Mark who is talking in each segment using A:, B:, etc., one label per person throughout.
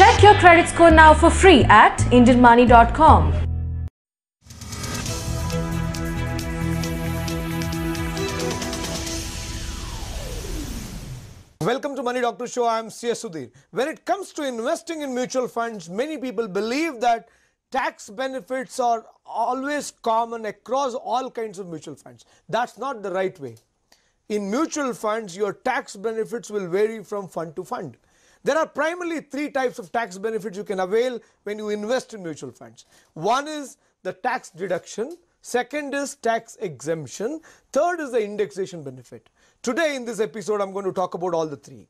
A: Check your credit score now for free at IndianMoney.com. Welcome to Money Doctor Show. I am C.S. Sudhir. When it comes to investing in mutual funds, many people believe that tax benefits are always common across all kinds of mutual funds. That's not the right way. In mutual funds, your tax benefits will vary from fund to fund. There are primarily three types of tax benefits you can avail when you invest in mutual funds. One is the tax deduction, second is tax exemption, third is the indexation benefit. Today in this episode I am going to talk about all the three.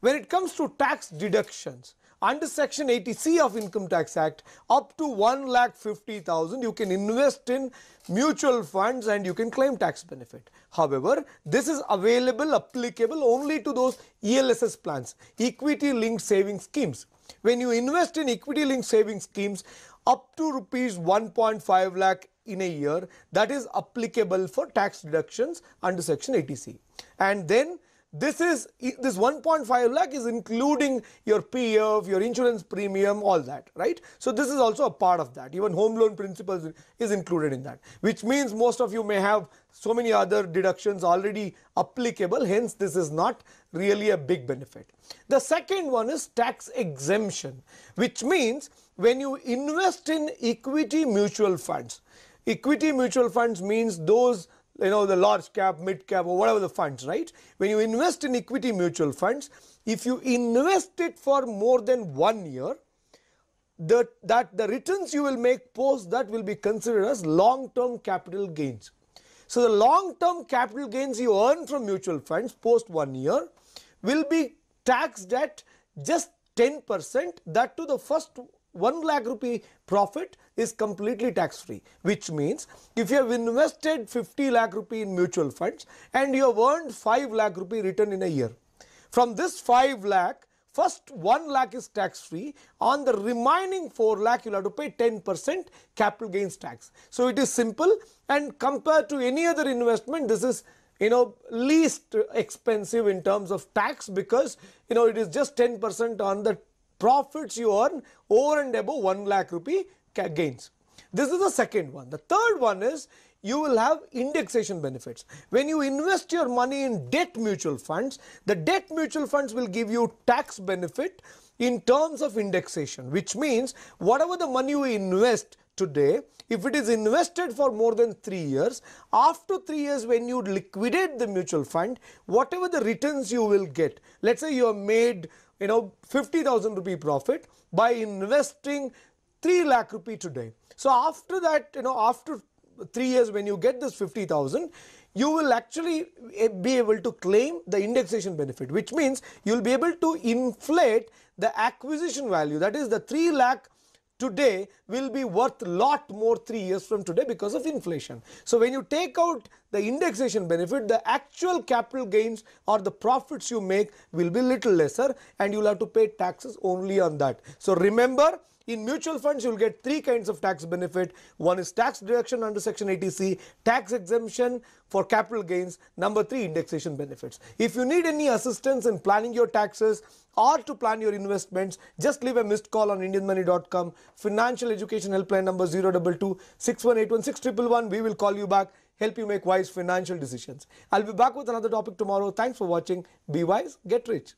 A: When it comes to tax deductions, under section 80C of Income Tax Act up to 1 lakh 50,000 you can invest in mutual funds and you can claim tax benefit. However, this is available applicable only to those ELSS plans, equity linked saving schemes. When you invest in equity linked saving schemes up to rupees 1.5 lakh in a year that is applicable for tax deductions under section 80C. And then this is this 1.5 lakh is including your PF, your insurance premium, all that, right? So this is also a part of that. Even home loan principal is included in that, which means most of you may have so many other deductions already applicable. Hence, this is not really a big benefit. The second one is tax exemption, which means when you invest in equity mutual funds, equity mutual funds means those you know the large cap, mid cap or whatever the funds, right? When you invest in equity mutual funds, if you invest it for more than one year, the, that the returns you will make post that will be considered as long-term capital gains. So the long-term capital gains you earn from mutual funds post one year will be taxed at just 10% that to the first 1 lakh rupee profit is completely tax free which means if you have invested 50 lakh rupee in mutual funds and you have earned 5 lakh rupee return in a year from this 5 lakh first 1 lakh is tax free on the remaining 4 lakh you'll have to pay 10% capital gains tax so it is simple and compared to any other investment this is you know least expensive in terms of tax because you know it is just 10% on the profits you earn over and above 1 lakh rupee gains. This is the second one. The third one is you will have indexation benefits. When you invest your money in debt mutual funds, the debt mutual funds will give you tax benefit in terms of indexation, which means whatever the money you invest today, if it is invested for more than 3 years, after 3 years when you liquidate the mutual fund, whatever the returns you will get, let's say you have made, you know, 50,000 rupee profit by investing 3 lakh rupee today. So after that, you know, after 3 years when you get this 50,000, you will actually eh, be able to claim the indexation benefit, which means you will be able to inflate the acquisition value. That is the 3 lakh today will be worth lot more 3 years from today because of inflation. So when you take out the indexation benefit, the actual capital gains or the profits you make will be little lesser and you'll have to pay taxes only on that. So remember, in mutual funds, you'll get three kinds of tax benefit. One is tax deduction under Section 80C, tax exemption for capital gains. Number three, indexation benefits. If you need any assistance in planning your taxes or to plan your investments, just leave a missed call on IndianMoney.com. Financial Education Helpline number 022 618 We will call you back, help you make wise financial decisions. I'll be back with another topic tomorrow. Thanks for watching. Be wise, get rich.